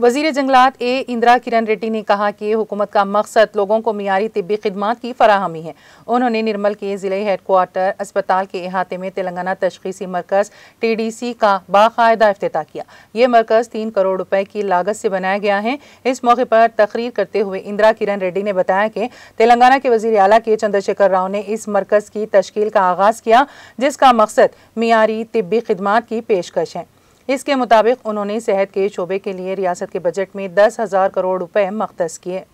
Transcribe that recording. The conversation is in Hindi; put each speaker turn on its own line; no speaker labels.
वजीर जंगलात ए इंदिरा किरण रेड्डी ने कहा कि हुकूमत का मकसद लोगों को मीरी तबी खदमात की फराहमी है उन्होंने निर्मल के ज़िले हेडकोार्टर अस्पताल के अहाते में तेलंगाना तशखीसी मरकज़ टी डी सी का बाकायदा अफ्ताह किया ये मरकज़ तीन करोड़ रुपए की लागत से बनाया गया है इस मौके पर तकरीर करते हुए इंदिरा किरण रेड्डी ने बताया कि तेलंगाना के वजी अला के चंद्रशेखर राव ने इस मरकज़ की तश्ील का आगाज़ किया जिसका मकसद मीरी तबी खदमात की पेशकश है इसके मुताबिक उन्होंने सेहत के शोबे के लिए रियासत के बजट में दस हज़ार करोड़ रुपये मख्त किए